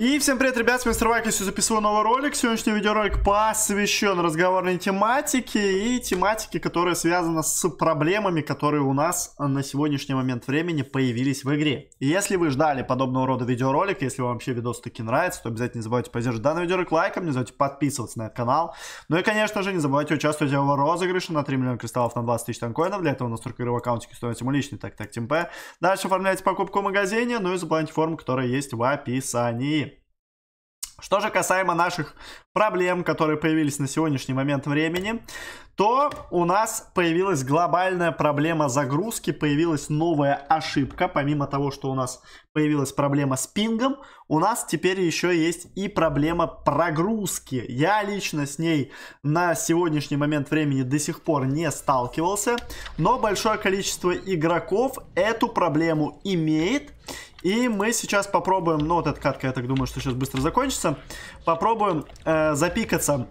И всем привет, ребят, с вами Мистер Вайк, я записываю новый ролик. Сегодняшний видеоролик посвящен разговорной тематике и тематике, которая связана с проблемами, которые у нас на сегодняшний момент времени появились в игре. И если вы ждали подобного рода видеоролика, если вам вообще видос таки нравится, то обязательно не забывайте поддерживать данный видеоролик лайком, не забывайте подписываться на этот канал. Ну и, конечно же, не забывайте участвовать в розыгрыше на 3 миллиона кристаллов на 20 тысяч танкоинов. Для этого у нас только игровой аккаунтики становится ему личный, так так темпе. Дальше оформляйте покупку в магазине, ну и заполняйте форму, которая есть в описании. Что же касаемо наших проблем, которые появились на сегодняшний момент времени, то у нас появилась глобальная проблема загрузки, появилась новая ошибка. Помимо того, что у нас появилась проблема с пингом, у нас теперь еще есть и проблема прогрузки. Я лично с ней на сегодняшний момент времени до сих пор не сталкивался, но большое количество игроков эту проблему имеет. И мы сейчас попробуем, ну вот эта катка, я так думаю, что сейчас быстро закончится. Попробуем э, запикаться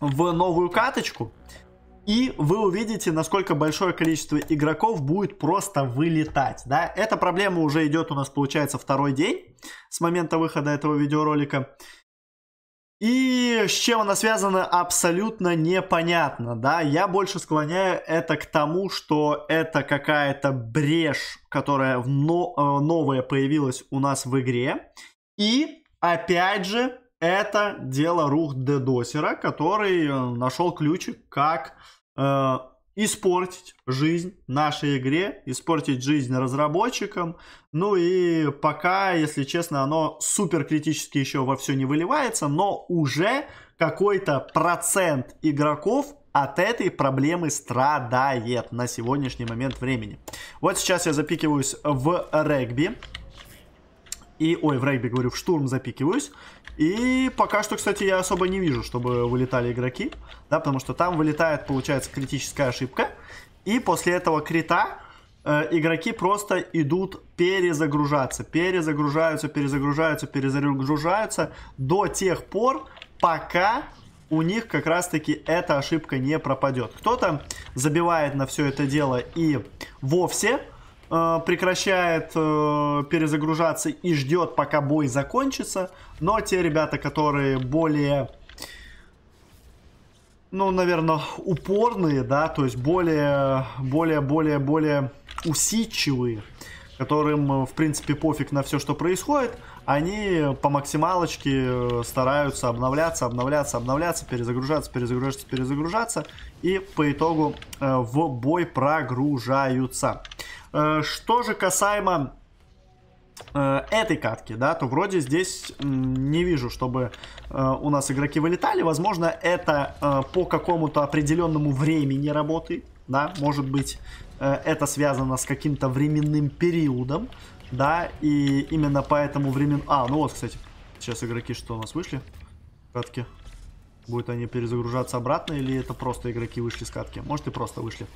в новую каточку. И вы увидите, насколько большое количество игроков будет просто вылетать, да. Эта проблема уже идет у нас, получается, второй день с момента выхода этого видеоролика. И с чем она связана, абсолютно непонятно, да. Я больше склоняю это к тому, что это какая-то брешь, которая но, э, новая появилась у нас в игре. И, опять же, это дело рух Дедосера, который э, нашел ключик, как э, испортить жизнь нашей игре, испортить жизнь разработчикам. Ну и пока, если честно, оно супер критически еще во все не выливается, но уже какой-то процент игроков от этой проблемы страдает на сегодняшний момент времени. Вот сейчас я запикиваюсь в регби. И, ой, в регби, говорю, в штурм запикиваюсь. И пока что, кстати, я особо не вижу, чтобы вылетали игроки. Да, потому что там вылетает, получается, критическая ошибка. И после этого крита э, игроки просто идут перезагружаться. Перезагружаются, перезагружаются, перезагружаются до тех пор, пока у них как раз-таки эта ошибка не пропадет. Кто-то забивает на все это дело и вовсе Э, прекращает э, перезагружаться и ждет, пока бой закончится. Но те ребята, которые более ну, наверное, упорные, да, то есть более, более, более, более усидчивые, которым, э, в принципе, пофиг на все, что происходит, они по максималочке э, стараются обновляться, обновляться, обновляться, перезагружаться, перезагружаться, перезагружаться, и по итогу в бой прогружаются. Э, что же касаемо э, этой катки, да, то вроде здесь не вижу, чтобы э, у нас игроки вылетали. Возможно, это по какому-то определенному времени работы, да, может быть, это связано с каким-то временным периодом, да, и именно поэтому времен... А, ну вот, кстати, сейчас игроки что у нас вышли? Катки. Будут они перезагружаться обратно или это просто игроки вышли с катки? Может и просто вышли.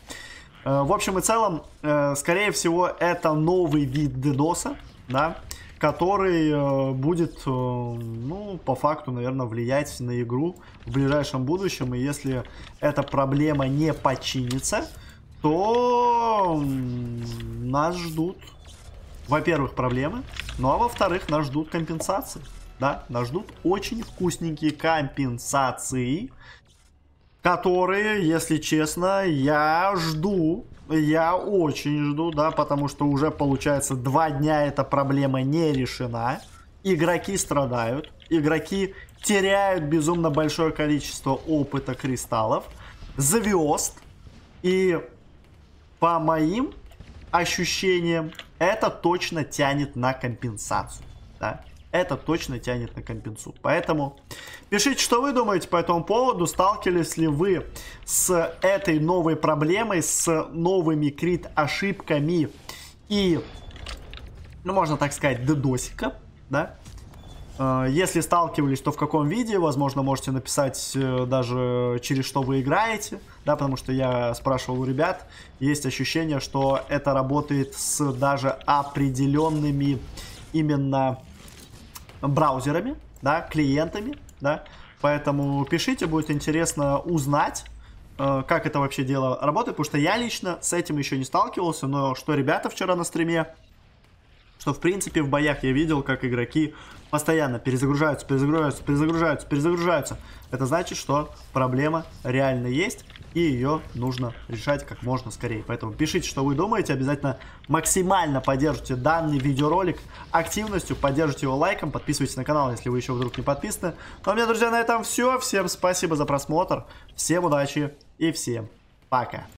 Э, в общем и целом, э, скорее всего, это новый вид дедоса, да, который э, будет, ну, по факту, наверное, влиять на игру в ближайшем будущем. И если эта проблема не починится, то нас ждут, во-первых, проблемы, ну а во-вторых, нас ждут компенсации. Да, нас ждут очень вкусненькие компенсации которые, если честно, я жду. Я очень жду, да, потому что уже, получается, два дня эта проблема не решена. Игроки страдают, игроки теряют безумно большое количество опыта кристаллов, звезд. И по моим ощущениям, это точно тянет на компенсацию, да это точно тянет на компенсу. Поэтому пишите, что вы думаете по этому поводу. Сталкивались ли вы с этой новой проблемой, с новыми крит-ошибками и, ну, можно так сказать, дедосика, да? Э, если сталкивались, то в каком виде, возможно, можете написать э, даже через что вы играете, да, потому что я спрашивал у ребят, есть ощущение, что это работает с даже определенными именно браузерами, да, клиентами, да. Поэтому пишите, будет интересно узнать, э, как это вообще дело работает, потому что я лично с этим еще не сталкивался, но что ребята вчера на стриме, что в принципе в боях я видел, как игроки постоянно перезагружаются, перезагружаются, перезагружаются, перезагружаются. Это значит, что проблема реально есть и ее нужно решать как можно скорее. Поэтому пишите, что вы думаете, обязательно максимально поддержите данный видеоролик активностью, поддержите его лайком, подписывайтесь на канал, если вы еще вдруг не подписаны. Ну а меня, друзья, на этом все. Всем спасибо за просмотр, всем удачи и всем пока.